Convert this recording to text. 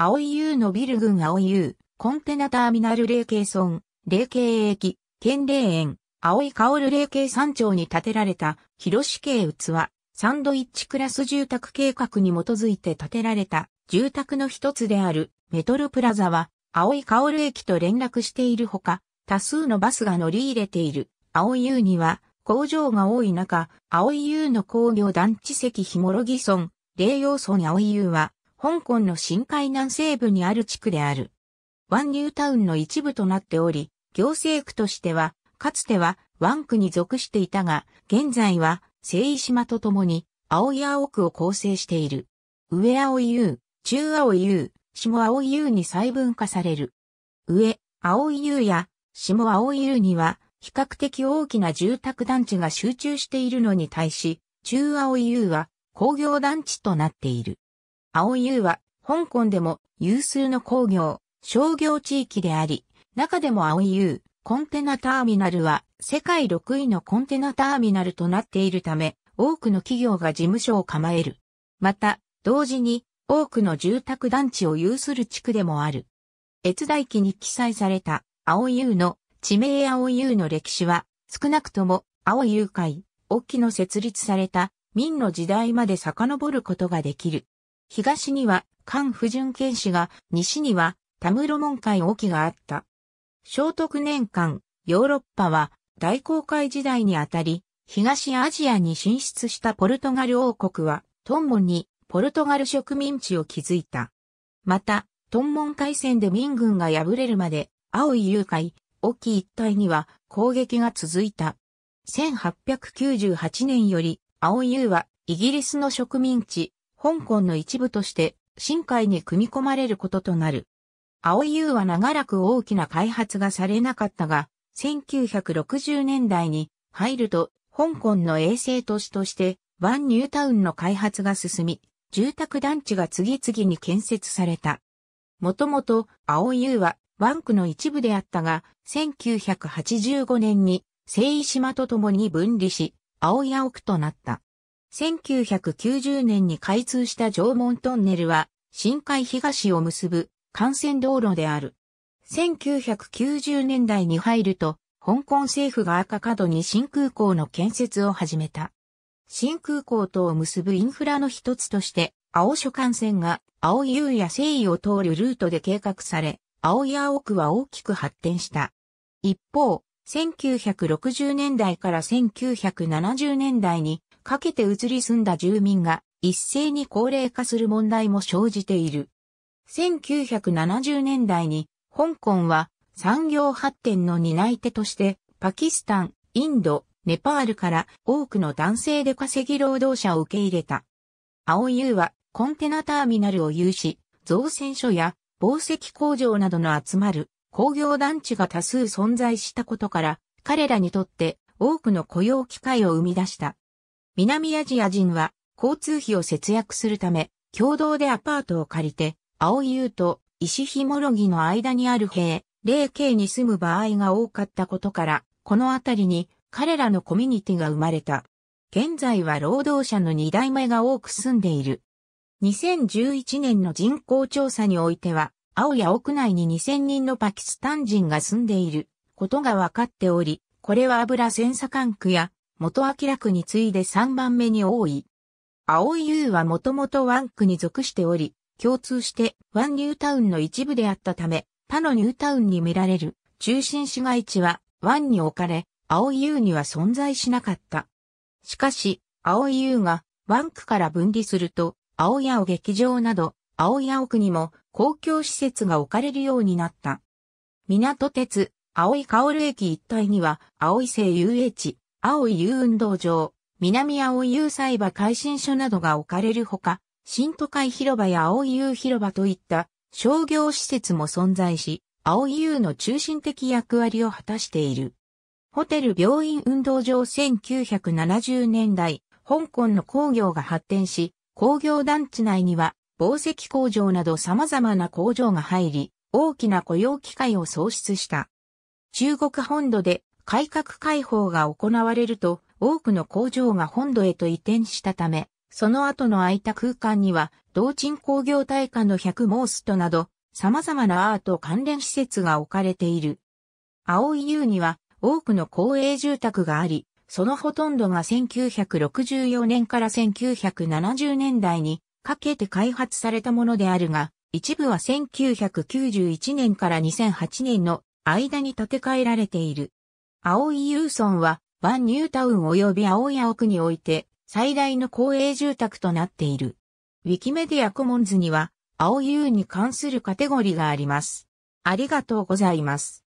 青い優のビル群青い優、コンテナターミナル霊系村、霊系駅、県霊園、青い薫霊系山頂に建てられた、広市系器、サンドイッチクラス住宅計画に基づいて建てられた、住宅の一つである、メトルプラザは、青い薫駅と連絡しているほか、多数のバスが乗り入れている、青い優には、工場が多い中、青い優の工業団地石ひもろぎ村、霊洋村青い優は、香港の深海南西部にある地区である。ワンニュータウンの一部となっており、行政区としては、かつてはワン区に属していたが、現在は聖衣島とともに青井青区を構成している。上青井優、中青井優、下青井優に細分化される。上、青井優や下青井優には比較的大きな住宅団地が集中しているのに対し、中青井優は工業団地となっている。青湯は、香港でも有数の工業、商業地域であり、中でも青湯、コンテナターミナルは世界6位のコンテナターミナルとなっているため、多くの企業が事務所を構える。また、同時に多くの住宅団地を有する地区でもある。越大記に記載された青湯の地名青湯の歴史は、少なくとも青湯会、沖の設立された明の時代まで遡ることができる。東には関不純剣士が、西には田室門海沖があった。聖徳年間、ヨーロッパは大航海時代にあたり、東アジアに進出したポルトガル王国は、トンモンにポルトガル植民地を築いた。また、トンモン海戦で民軍が敗れるまで、青い誘拐、沖一帯には攻撃が続いた。1898年より、青い湯はイギリスの植民地、香港の一部として深海に組み込まれることとなる。青いは長らく大きな開発がされなかったが、1960年代に入ると、香港の衛星都市として、ワンニュータウンの開発が進み、住宅団地が次々に建設された。もともと、青いは、ワン区の一部であったが、1985年に、聖伊島と共に分離し、青い青区となった。1990年に開通した縄文トンネルは、深海東を結ぶ幹線道路である。1990年代に入ると、香港政府が赤角に新空港の建設を始めた。新空港とを結ぶインフラの一つとして、青諸幹線が青い湯や西意を通るルートで計画され、青や奥は大きく発展した。一方、1960年代から1970年代にかけて移り住んだ住民が一斉に高齢化する問題も生じている。1970年代に香港は産業発展の担い手としてパキスタン、インド、ネパールから多くの男性で稼ぎ労働者を受け入れた。青湯はコンテナターミナルを有し、造船所や宝石工場などの集まる工業団地が多数存在したことから、彼らにとって多くの雇用機会を生み出した。南アジア人は交通費を節約するため、共同でアパートを借りて、青い湯と石ひもろぎの間にある兵、霊形に住む場合が多かったことから、この辺りに彼らのコミュニティが生まれた。現在は労働者の二代目が多く住んでいる。2011年の人口調査においては、青や屋内に2000人のパキスタン人が住んでいることが分かっており、これは油センサ管区や元明区に次いで3番目に多い。青い優はもともと湾区に属しており、共通して湾ニュータウンの一部であったため、他のニュータウンに見られる中心市街地は湾に置かれ、青い優には存在しなかった。しかし、青い優が湾区から分離すると、青屋を劇場など、青屋奥にも公共施設が置かれるようになった。港鉄、青い薫駅一帯には、青い西遊泳地、青い遊運動場、南青い遊裁場改新所などが置かれるほか、新都会広場や青い遊広場といった商業施設も存在し、青い遊の中心的役割を果たしている。ホテル病院運動場1970年代、香港の工業が発展し、工業団地内には紡石工場など様々な工場が入り、大きな雇用機会を創出した。中国本土で改革開放が行われると、多くの工場が本土へと移転したため、その後の空いた空間には、同鎮工業大化の百モーストなど、様々なアート関連施設が置かれている。青い湯には多くの公営住宅があり、そのほとんどが1964年から1970年代にかけて開発されたものであるが、一部は1991年から2008年の間に建て替えられている。青井優村は、バンニュータウン及び青屋奥において、最大の公営住宅となっている。ウィキメディアコモンズには、青井優に関するカテゴリーがあります。ありがとうございます。